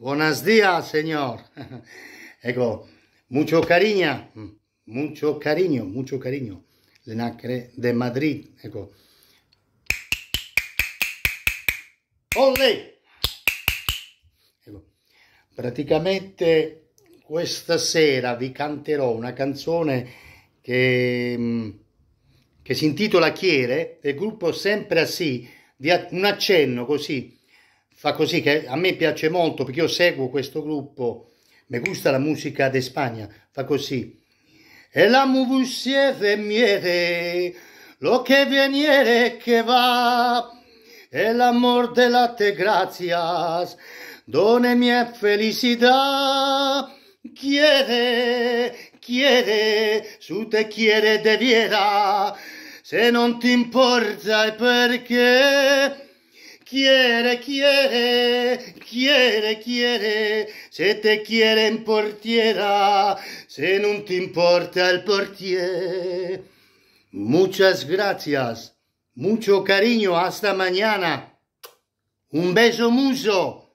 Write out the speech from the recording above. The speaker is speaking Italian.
Buenos días, señor. ecco, mucho cariño, mucho cariño, mucho cariño. Le nacre de Madrid, ecco. Olè! Ecco. Praticamente questa sera vi canterò una canzone che, mm, che si intitola Chiere del gruppo Sempre Assi, di un accenno così fa così che a me piace molto perché io seguo questo gruppo, mi gusta la musica di Spagna, fa così. E la musica femiere, lo che viene e che va, e l'amor de la te gracias, done mia felicità. Chiede, chiede, su te chiede de deviera, se non ti importa è perché Quiere, quiere, quiere, quiere, se te quiere en portiera, se no te importa el portier. Muchas gracias, mucho cariño, hasta mañana. Un beso muso.